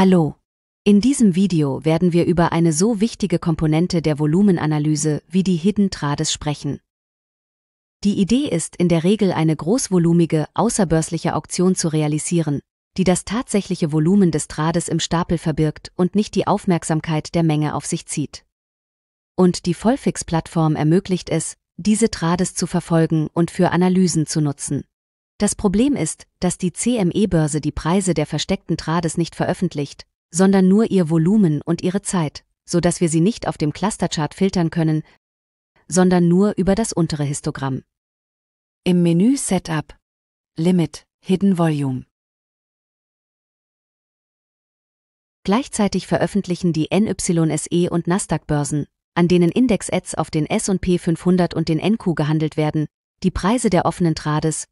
Hallo! In diesem Video werden wir über eine so wichtige Komponente der Volumenanalyse wie die Hidden Trades sprechen. Die Idee ist in der Regel eine großvolumige, außerbörsliche Auktion zu realisieren, die das tatsächliche Volumen des Trades im Stapel verbirgt und nicht die Aufmerksamkeit der Menge auf sich zieht. Und die Vollfix-Plattform ermöglicht es, diese Trades zu verfolgen und für Analysen zu nutzen. Das Problem ist, dass die CME-Börse die Preise der versteckten Trades nicht veröffentlicht, sondern nur ihr Volumen und ihre Zeit, so dass wir sie nicht auf dem Clusterchart filtern können, sondern nur über das untere Histogramm. Im Menü Setup Limit Hidden Volume Gleichzeitig veröffentlichen die NYSE und Nasdaq-Börsen, an denen Index-Ads auf den S&P 500 und den NQ gehandelt werden, die Preise der offenen Trades,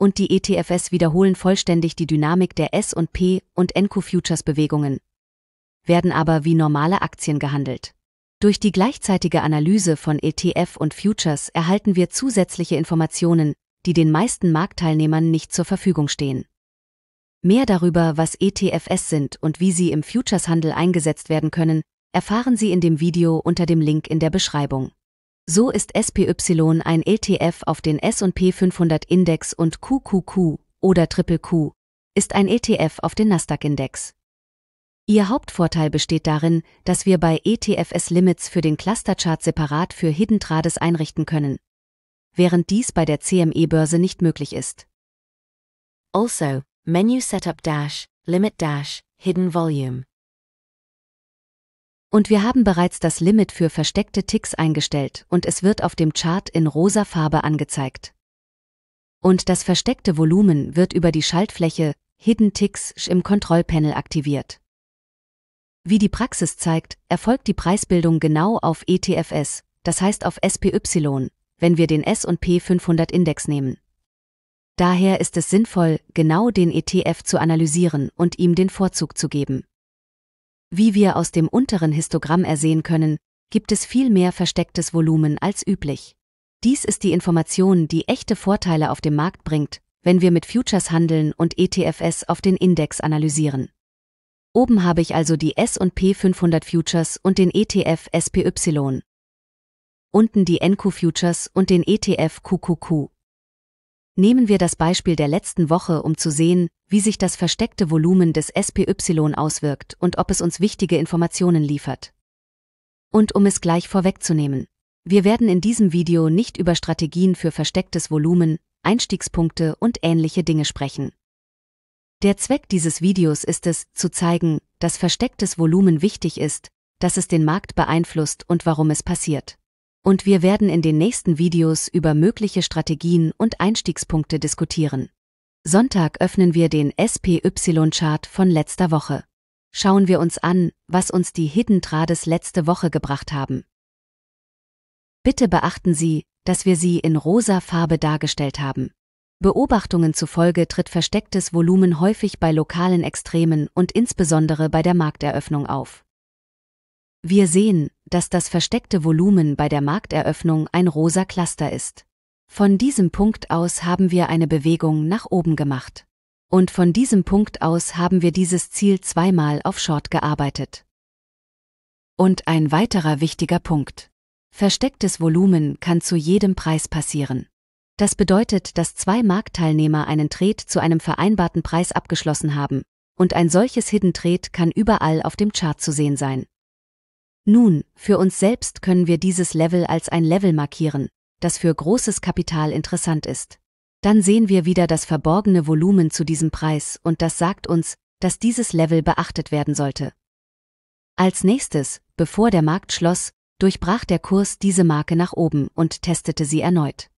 und die ETFs wiederholen vollständig die Dynamik der S&P und NQ Futures Bewegungen, werden aber wie normale Aktien gehandelt. Durch die gleichzeitige Analyse von ETF und Futures erhalten wir zusätzliche Informationen, die den meisten Marktteilnehmern nicht zur Verfügung stehen. Mehr darüber, was ETFs sind und wie sie im Futures-Handel eingesetzt werden können, erfahren Sie in dem Video unter dem Link in der Beschreibung. So ist SPY ein ETF auf den S&P 500 Index und QQQ oder Triple Q ist ein ETF auf den Nasdaq Index. Ihr Hauptvorteil besteht darin, dass wir bei ETFs Limits für den Clusterchart separat für Hidden Trades einrichten können, während dies bei der CME-Börse nicht möglich ist. Also, Menu Setup Dash, Limit Dash, Hidden Volume. Und wir haben bereits das Limit für versteckte Ticks eingestellt und es wird auf dem Chart in rosa Farbe angezeigt. Und das versteckte Volumen wird über die Schaltfläche Hidden Ticks im Kontrollpanel aktiviert. Wie die Praxis zeigt, erfolgt die Preisbildung genau auf ETFS, das heißt auf SPY, wenn wir den S&P 500 Index nehmen. Daher ist es sinnvoll, genau den ETF zu analysieren und ihm den Vorzug zu geben. Wie wir aus dem unteren Histogramm ersehen können, gibt es viel mehr verstecktes Volumen als üblich. Dies ist die Information, die echte Vorteile auf dem Markt bringt, wenn wir mit Futures handeln und ETFs auf den Index analysieren. Oben habe ich also die S&P 500 Futures und den ETF SPY. Unten die NQ Futures und den ETF QQQ. Nehmen wir das Beispiel der letzten Woche, um zu sehen, wie sich das versteckte Volumen des SPY auswirkt und ob es uns wichtige Informationen liefert. Und um es gleich vorwegzunehmen, wir werden in diesem Video nicht über Strategien für verstecktes Volumen, Einstiegspunkte und ähnliche Dinge sprechen. Der Zweck dieses Videos ist es, zu zeigen, dass verstecktes Volumen wichtig ist, dass es den Markt beeinflusst und warum es passiert und wir werden in den nächsten Videos über mögliche Strategien und Einstiegspunkte diskutieren. Sonntag öffnen wir den SPY-Chart von letzter Woche. Schauen wir uns an, was uns die Hidden Trades letzte Woche gebracht haben. Bitte beachten Sie, dass wir sie in rosa Farbe dargestellt haben. Beobachtungen zufolge tritt verstecktes Volumen häufig bei lokalen Extremen und insbesondere bei der Markteröffnung auf. Wir sehen, dass das versteckte Volumen bei der Markteröffnung ein rosa Cluster ist. Von diesem Punkt aus haben wir eine Bewegung nach oben gemacht. Und von diesem Punkt aus haben wir dieses Ziel zweimal auf Short gearbeitet. Und ein weiterer wichtiger Punkt. Verstecktes Volumen kann zu jedem Preis passieren. Das bedeutet, dass zwei Marktteilnehmer einen Trade zu einem vereinbarten Preis abgeschlossen haben, und ein solches Hidden Trade kann überall auf dem Chart zu sehen sein. Nun, für uns selbst können wir dieses Level als ein Level markieren, das für großes Kapital interessant ist. Dann sehen wir wieder das verborgene Volumen zu diesem Preis und das sagt uns, dass dieses Level beachtet werden sollte. Als nächstes, bevor der Markt schloss, durchbrach der Kurs diese Marke nach oben und testete sie erneut.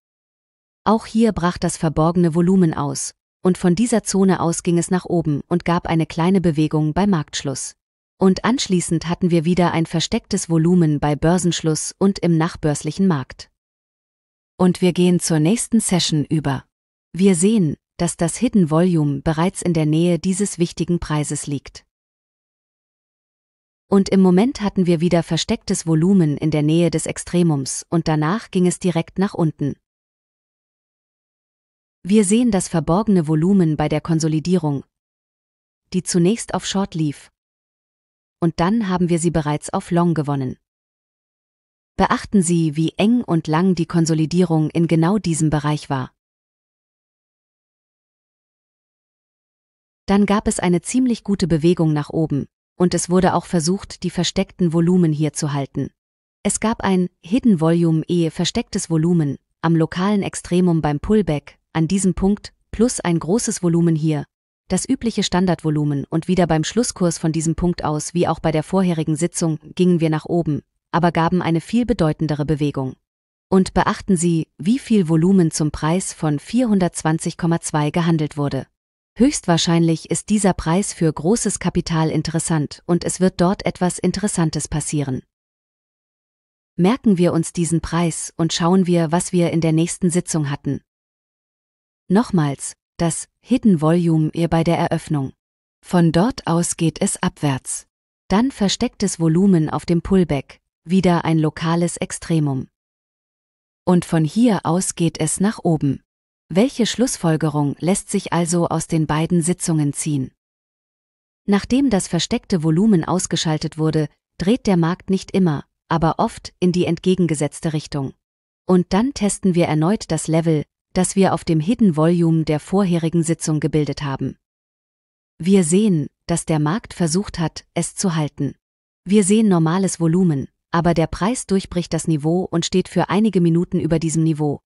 Auch hier brach das verborgene Volumen aus, und von dieser Zone aus ging es nach oben und gab eine kleine Bewegung bei Marktschluss und anschließend hatten wir wieder ein verstecktes Volumen bei Börsenschluss und im nachbörslichen Markt. Und wir gehen zur nächsten Session über. Wir sehen, dass das Hidden Volume bereits in der Nähe dieses wichtigen Preises liegt. Und im Moment hatten wir wieder verstecktes Volumen in der Nähe des Extremums und danach ging es direkt nach unten. Wir sehen das verborgene Volumen bei der Konsolidierung, die zunächst auf Short lief und dann haben wir sie bereits auf Long gewonnen. Beachten Sie, wie eng und lang die Konsolidierung in genau diesem Bereich war. Dann gab es eine ziemlich gute Bewegung nach oben, und es wurde auch versucht, die versteckten Volumen hier zu halten. Es gab ein Hidden Volume ehe verstecktes Volumen am lokalen Extremum beim Pullback, an diesem Punkt, plus ein großes Volumen hier, das übliche Standardvolumen und wieder beim Schlusskurs von diesem Punkt aus wie auch bei der vorherigen Sitzung gingen wir nach oben, aber gaben eine viel bedeutendere Bewegung. Und beachten Sie, wie viel Volumen zum Preis von 420,2 gehandelt wurde. Höchstwahrscheinlich ist dieser Preis für großes Kapital interessant und es wird dort etwas Interessantes passieren. Merken wir uns diesen Preis und schauen wir, was wir in der nächsten Sitzung hatten. Nochmals, das Hidden Volume ihr bei der Eröffnung. Von dort aus geht es abwärts. Dann verstecktes Volumen auf dem Pullback, wieder ein lokales Extremum. Und von hier aus geht es nach oben. Welche Schlussfolgerung lässt sich also aus den beiden Sitzungen ziehen? Nachdem das versteckte Volumen ausgeschaltet wurde, dreht der Markt nicht immer, aber oft in die entgegengesetzte Richtung. Und dann testen wir erneut das Level, das wir auf dem Hidden Volume der vorherigen Sitzung gebildet haben. Wir sehen, dass der Markt versucht hat, es zu halten. Wir sehen normales Volumen, aber der Preis durchbricht das Niveau und steht für einige Minuten über diesem Niveau.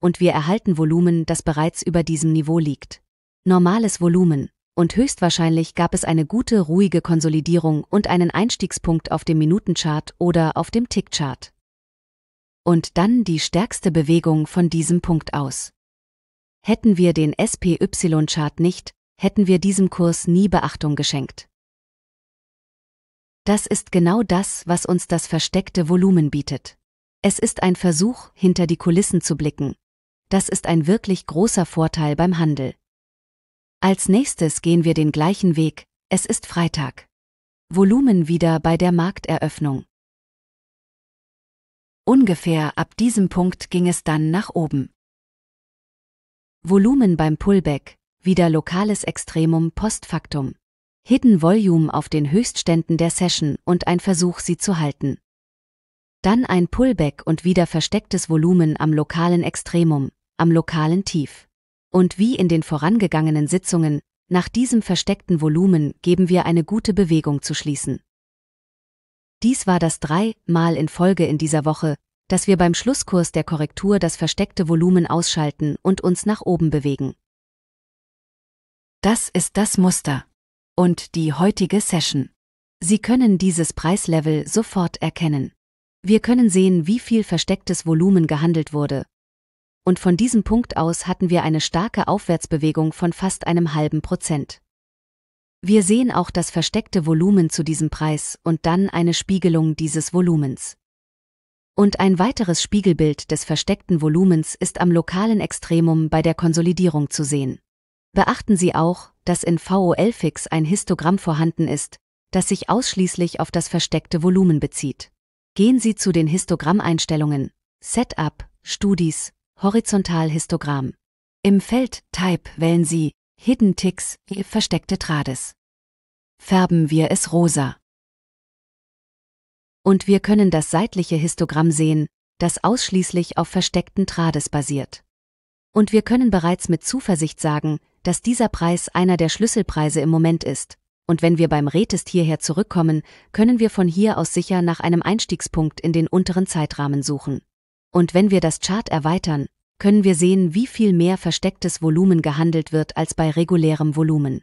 Und wir erhalten Volumen, das bereits über diesem Niveau liegt. Normales Volumen, und höchstwahrscheinlich gab es eine gute, ruhige Konsolidierung und einen Einstiegspunkt auf dem Minutenchart oder auf dem Tickchart und dann die stärkste Bewegung von diesem Punkt aus. Hätten wir den SPY-Chart nicht, hätten wir diesem Kurs nie Beachtung geschenkt. Das ist genau das, was uns das versteckte Volumen bietet. Es ist ein Versuch, hinter die Kulissen zu blicken. Das ist ein wirklich großer Vorteil beim Handel. Als nächstes gehen wir den gleichen Weg, es ist Freitag. Volumen wieder bei der Markteröffnung. Ungefähr ab diesem Punkt ging es dann nach oben. Volumen beim Pullback, wieder lokales Extremum post factum. Hidden Volume auf den Höchstständen der Session und ein Versuch, sie zu halten. Dann ein Pullback und wieder verstecktes Volumen am lokalen Extremum, am lokalen Tief. Und wie in den vorangegangenen Sitzungen, nach diesem versteckten Volumen geben wir eine gute Bewegung zu schließen. Dies war das dreimal in Folge in dieser Woche, dass wir beim Schlusskurs der Korrektur das versteckte Volumen ausschalten und uns nach oben bewegen. Das ist das Muster. Und die heutige Session. Sie können dieses Preislevel sofort erkennen. Wir können sehen, wie viel verstecktes Volumen gehandelt wurde. Und von diesem Punkt aus hatten wir eine starke Aufwärtsbewegung von fast einem halben Prozent. Wir sehen auch das versteckte Volumen zu diesem Preis und dann eine Spiegelung dieses Volumens. Und ein weiteres Spiegelbild des versteckten Volumens ist am lokalen Extremum bei der Konsolidierung zu sehen. Beachten Sie auch, dass in VOLFIX ein Histogramm vorhanden ist, das sich ausschließlich auf das versteckte Volumen bezieht. Gehen Sie zu den Histogrammeinstellungen Setup, Studies, Horizontalhistogramm. Im Feld Type wählen Sie Hidden Ticks, versteckte Trades färben wir es rosa. Und wir können das seitliche Histogramm sehen, das ausschließlich auf versteckten Trades basiert. Und wir können bereits mit Zuversicht sagen, dass dieser Preis einer der Schlüsselpreise im Moment ist. Und wenn wir beim Retest hierher zurückkommen, können wir von hier aus sicher nach einem Einstiegspunkt in den unteren Zeitrahmen suchen. Und wenn wir das Chart erweitern, können wir sehen, wie viel mehr verstecktes Volumen gehandelt wird als bei regulärem Volumen.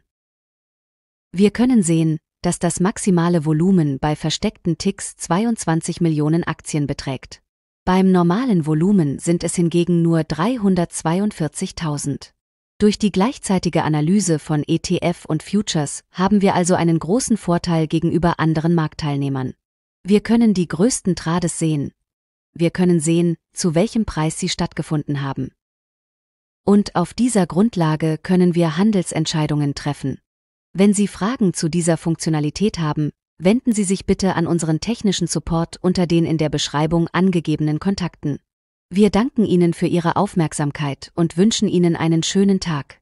Wir können sehen, dass das maximale Volumen bei versteckten Ticks 22 Millionen Aktien beträgt. Beim normalen Volumen sind es hingegen nur 342.000. Durch die gleichzeitige Analyse von ETF und Futures haben wir also einen großen Vorteil gegenüber anderen Marktteilnehmern. Wir können die größten Trades sehen. Wir können sehen, zu welchem Preis sie stattgefunden haben. Und auf dieser Grundlage können wir Handelsentscheidungen treffen. Wenn Sie Fragen zu dieser Funktionalität haben, wenden Sie sich bitte an unseren technischen Support unter den in der Beschreibung angegebenen Kontakten. Wir danken Ihnen für Ihre Aufmerksamkeit und wünschen Ihnen einen schönen Tag.